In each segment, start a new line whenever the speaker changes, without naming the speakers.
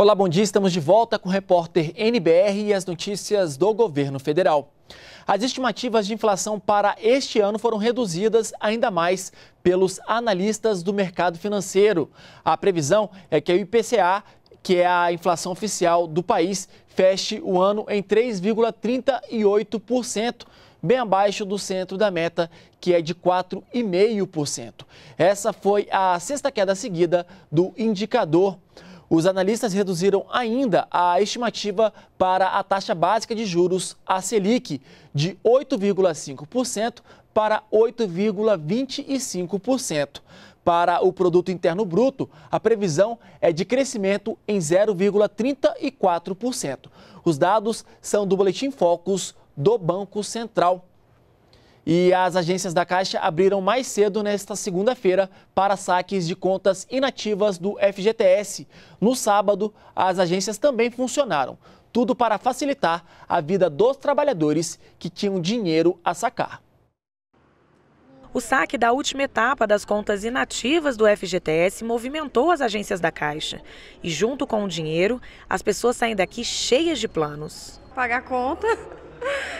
Olá, bom dia. Estamos de volta com o repórter NBR e as notícias do governo federal. As estimativas de inflação para este ano foram reduzidas ainda mais pelos analistas do mercado financeiro. A previsão é que o IPCA, que é a inflação oficial do país, feche o ano em 3,38% bem abaixo do centro da meta, que é de 4,5%. Essa foi a sexta queda seguida do indicador. Os analistas reduziram ainda a estimativa para a taxa básica de juros, a Selic, de 8,5% para 8,25%. Para o produto interno bruto, a previsão é de crescimento em 0,34%. Os dados são do boletim Focus do Banco Central. E as agências da Caixa abriram mais cedo nesta segunda-feira para saques de contas inativas do FGTS. No sábado, as agências também funcionaram. Tudo para facilitar a vida dos trabalhadores que tinham dinheiro a sacar.
O saque da última etapa das contas inativas do FGTS movimentou as agências da Caixa. E junto com o dinheiro, as pessoas saem daqui cheias de planos. Pagar a conta,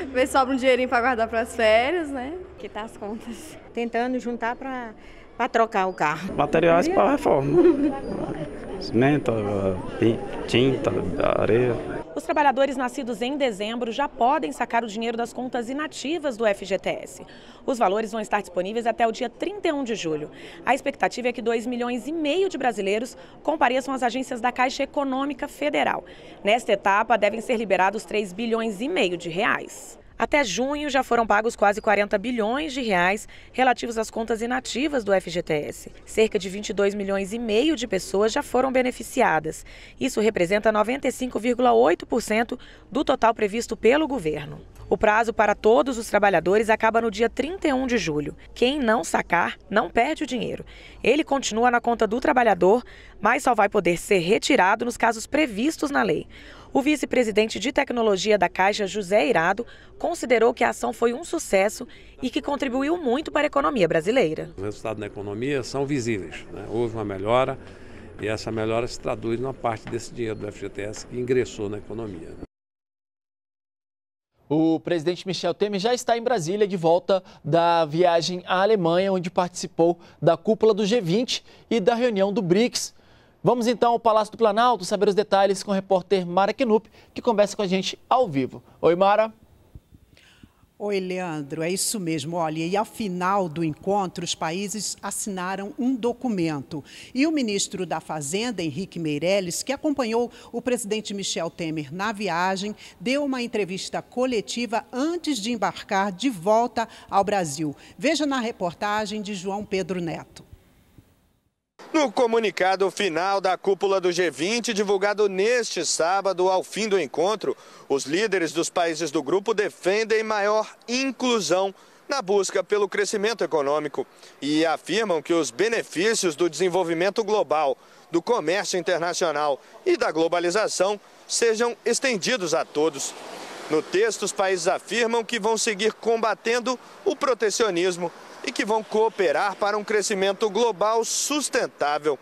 Ver sobra um dinheirinho para guardar para as férias, né? Quitar tá as contas. Tentando juntar para trocar o carro. Materiais para reforma. cimento, tinta, areia. Os trabalhadores nascidos em dezembro já podem sacar o dinheiro das contas inativas do FGTS. Os valores vão estar disponíveis até o dia 31 de julho. A expectativa é que 2 milhões e meio de brasileiros compareçam às agências da Caixa Econômica Federal. Nesta etapa, devem ser liberados 3 bilhões e meio de reais. Até junho já foram pagos quase 40 bilhões de reais relativos às contas inativas do FGTS. Cerca de 22 milhões e meio de pessoas já foram beneficiadas. Isso representa 95,8% do total previsto pelo governo. O prazo para todos os trabalhadores acaba no dia 31 de julho. Quem não sacar não perde o dinheiro. Ele continua na conta do trabalhador, mas só vai poder ser retirado nos casos previstos na lei. O vice-presidente de tecnologia da Caixa, José Irado, considerou que a ação foi um sucesso e que contribuiu muito para a economia brasileira.
Os resultados na economia são visíveis. Né? Houve uma melhora e essa melhora se traduz numa parte desse dinheiro do FGTS que ingressou na
economia. O presidente Michel Temer já está em Brasília de volta da viagem à Alemanha, onde participou da cúpula do G20 e da reunião do BRICS, Vamos então ao Palácio do Planalto saber os detalhes com o repórter Mara Knup, que conversa com a gente ao vivo. Oi, Mara. Oi, Leandro, é isso mesmo. Olha, e ao final do encontro, os países assinaram um documento. E o ministro da Fazenda, Henrique Meirelles, que acompanhou o presidente Michel Temer na viagem, deu uma entrevista coletiva antes de embarcar de volta ao Brasil. Veja na reportagem de João Pedro Neto.
No comunicado final da cúpula do G20, divulgado neste sábado ao fim do encontro, os líderes dos países do grupo defendem maior inclusão na busca pelo crescimento econômico e afirmam que os benefícios do desenvolvimento global, do comércio internacional e da globalização sejam estendidos a todos. No texto, os países afirmam que vão seguir combatendo o protecionismo e que vão cooperar para um crescimento global sustentável.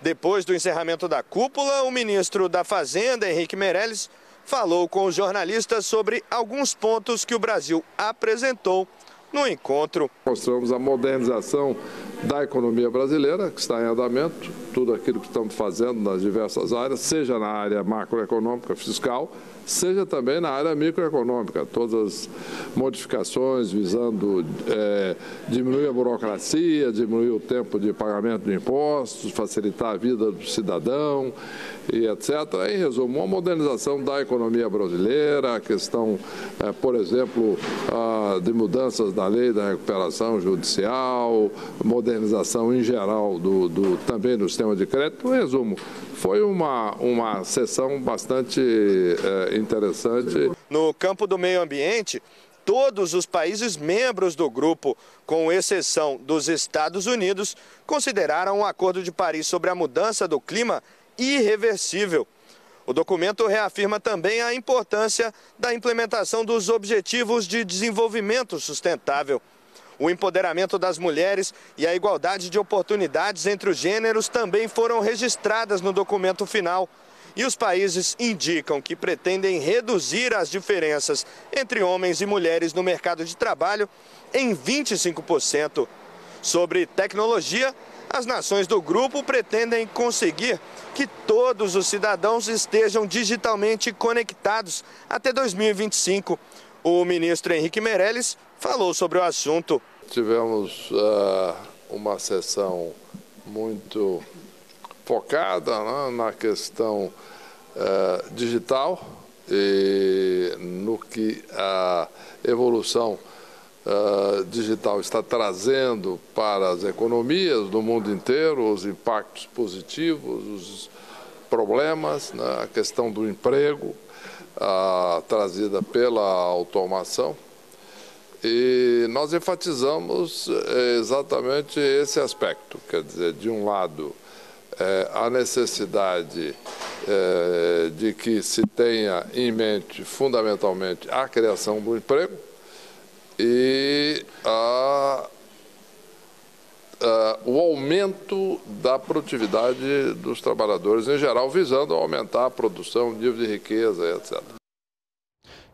Depois do encerramento da cúpula, o ministro da Fazenda, Henrique Meirelles, falou com os jornalistas sobre alguns pontos que o Brasil apresentou no encontro. Mostramos a modernização da economia brasileira, que está em
andamento, tudo aquilo que estamos fazendo nas diversas áreas, seja na área macroeconômica, fiscal, seja também na área microeconômica, todas as modificações visando é, diminuir a burocracia, diminuir o tempo de pagamento de impostos, facilitar a vida do cidadão e etc. Em resumo, uma modernização da economia brasileira, a questão, é, por exemplo, a, de mudanças da lei da recuperação judicial, modernização modernização em geral do, do também do sistema de crédito. Em resumo, foi uma, uma sessão bastante é, interessante.
No campo do meio ambiente, todos os países membros do grupo, com exceção dos Estados Unidos, consideraram o Acordo de Paris sobre a mudança do clima irreversível. O documento reafirma também a importância da implementação dos Objetivos de Desenvolvimento Sustentável o empoderamento das mulheres e a igualdade de oportunidades entre os gêneros também foram registradas no documento final. E os países indicam que pretendem reduzir as diferenças entre homens e mulheres no mercado de trabalho em 25%. Sobre tecnologia, as nações do grupo pretendem conseguir que todos os cidadãos estejam digitalmente conectados até 2025. O ministro Henrique Meirelles falou sobre
o assunto. Tivemos uh, uma sessão muito focada né, na questão uh, digital e no que a evolução uh, digital está trazendo para as economias do mundo inteiro, os impactos positivos, os problemas, né, a questão do emprego, trazida pela automação. E nós enfatizamos eh, exatamente esse aspecto, quer dizer, de um lado, é, a necessidade é, de que se tenha em mente, fundamentalmente, a criação do emprego e a, a, o aumento da produtividade dos trabalhadores em geral, visando aumentar a produção, nível de riqueza, etc.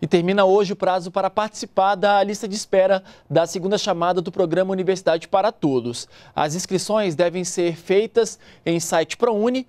E termina hoje o prazo para participar da lista de espera da segunda chamada do programa Universidade para Todos. As inscrições devem ser feitas em site prouni.mec.com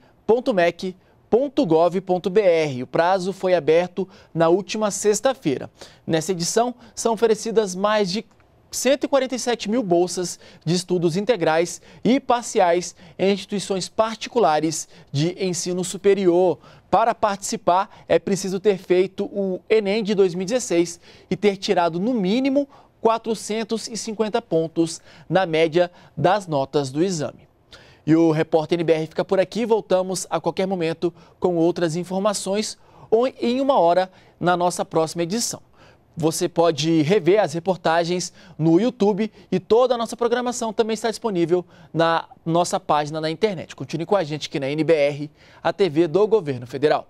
O prazo foi aberto na última sexta-feira. Nessa edição, são oferecidas mais de 147 mil bolsas de estudos integrais e parciais em instituições particulares de ensino superior. Para participar, é preciso ter feito o Enem de 2016 e ter tirado, no mínimo, 450 pontos na média das notas do exame. E o repórter NBR fica por aqui. Voltamos a qualquer momento com outras informações ou em uma hora na nossa próxima edição. Você pode rever as reportagens no YouTube e toda a nossa programação também está disponível na nossa página na internet. Continue com a gente aqui na NBR, a TV do Governo Federal.